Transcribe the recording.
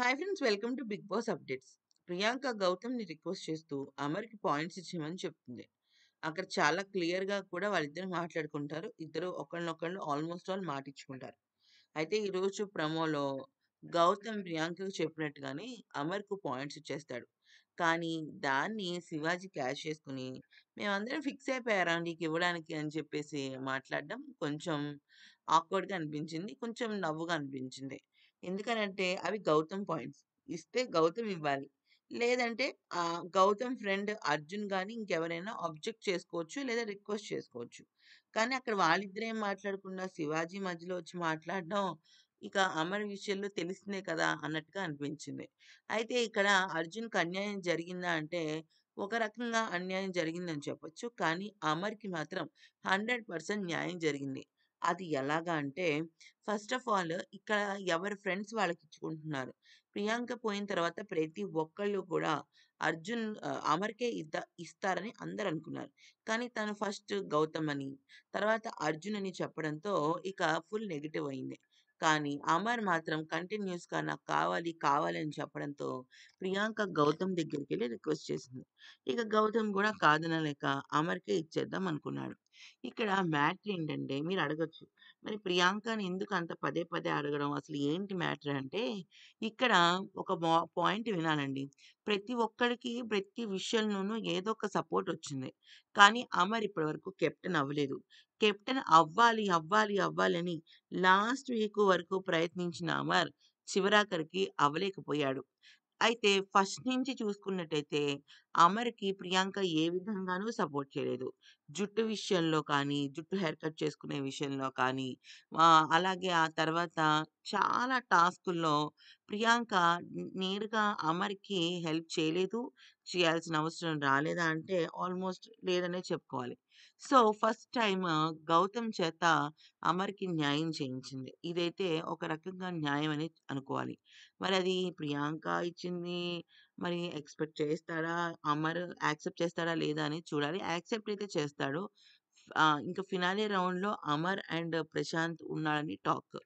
Hi friends welcome to Bigg Boss updates Priyanka గౌతమ్ని request చేస్తూ అమర్కి పాయింట్స్ ఇచ్చేయమని చెప్తుంది అక్కడ చాలా క్లియర్గా కూడా వాళ్ళిద్దరు మాట్లాడుకుంటారు ఇద్దరు ఒకళ్ళనొకళ్ళు ఆల్మోస్ట్ ఆల్ మాటిచ్చుకుంటారు అయితే ఈరోజు ప్రమోలో గౌతమ్ ప్రియాంకకు చెప్పినట్టుగానే అమర్కు పాయింట్స్ ఇచ్చేస్తాడు కానీ దాన్ని శివాజీ క్యాష్ చేసుకుని మేమందరం ఫిక్స్ అయిపోయారా నీకు ఇవ్వడానికి అని చెప్పేసి మాట్లాడడం కొంచెం ఆక్వర్డ్గా అనిపించింది కొంచెం నవ్వుగా అనిపించింది ఎందుకనంటే అవి గౌతమ్ పాయింట్స్. ఇస్తే గౌతమ్ ఇవ్వాలి. లేదంటే గౌతమ్ ఫ్రెండ్ అర్జున్ కానీ ఇంకెవరైనా అబ్జెక్ట్ చేసుకోవచ్చు. లేదా రిక్వెస్ట్ చేసుకోవచ్చు. కానీ అక్కడ వాళ్ళిద్దరేం ఏం మాట్లాడకుండా శివాజీ మధ్యలో వచ్చి మాట్లాడడం ఇక అమర్ విషయంలో తెలిసిందే కదా! అన్నట్టుగా అనిపించింది. అయితే ఇక్కడ అర్జున్‌కి అన్యాయం జరిగిందా అంటే ఒక రకంగా అన్యాయం జరిగిందని చెప్పొచ్చు. కానీ అమర్‌కి మాత్రం పర్సెంట్ న్యాయం జరిగింది. అది ఎలాగా అంటే ఫస్ట్ ఆఫ్ ఆల్ ఇక్కడ ఎవరు ఫ్రెండ్స్ వాళ్ళకి ఇచ్చుకుంటున్నారు. ప్రియాంక పోయిన తర్వాత ప్రతి ఒక్కళ్ళు కూడా అర్జున్ అమర్‌కే ఇద్ద ఇస్తారని అందరు అనుకున్నారు. కానీ తను ఫస్ట్ గౌతమ్ అని, తర్వాత అర్జున్ అని చెప్పడంతో ఇక ఫుల్ నెగిటివ్ అయింది. కానీ అమర్ మాత్రం కంటిన్యూస్‌గా నాకు కావాలి, కావాలి అని చెప్పడంతో ప్రియాంక గౌతమ్ దగ్గరికి వెళ్ళి రిక్వెస్ట్ చేసింది. ఇక గౌతమ్ కూడా కాదనలేక అమర్‌కే ఇచ్చేద్దాం అనుకున్నాడు. ఇక్కడ మ్యాటర్ ఏంటంటే మీరు అడగొచ్చు మరి ప్రియాంకని ఎందుకు అంత పదే పదే అడగడం అసలు ఏంటి మ్యాటర్ అంటే ఇక్కడ ఒక పాయింట్ వినాలండి ప్రతి ఒక్కరికి ప్రతి విషయంలోనూ ఏదో ఒక సపోర్ట్ వచ్చింది కానీ అమర్ ఇప్పటి వరకు కెప్టెన్ అవ్వలేదు కెప్టెన్ అవ్వాలి అవ్వాలి అవ్వాలి లాస్ట్ వీక్ వరకు ప్రయత్నించిన అమర్ చివరాఖరికి అవ్వలేకపోయాడు అయితే ఫస్ట్ నుంచి చూసుకున్నట్టయితే అమర్కి ప్రియాంక ఏ విధంగానూ సపోర్ట్ చేయలేదు. జుట్టు విషయంలో కానీ, జుట్టు హెయిర్ కట్ చేసుకునే విషయంలో కానీ, అలాగే ఆ తర్వాత చాలా టాస్కుల్లో ప్రియాంక నేరుగా అమర్‌కి హెల్ప్ చేయలేదు. చేయాల్సిన అవసరం రాలేదా అంటే ఆల్మోస్ట్ లేదనే చెప్పుకోవాలి. సో, ఫస్ట్ టైమ్ గౌతమ్ చేత అమర్‌కి న్యాయం చేయించింది. ఇదైతే ఒక రకంగా న్యాయం అని అనుకోవాలి. మరి అది ప్రియాంక ఇచ్చింది. మరి ఎక్స్పెక్ట్ చేస్తాడా అమర్ యాక్సెప్ట్ చేస్తాడా లేదా అని చూడాలి యాక్సెప్ట్ అయితే చేస్తాడు ఇంకా ఫినాలే రౌండ్లో అమర్ అండ్ ప్రశాంత్ ఉన్నాడని టాక్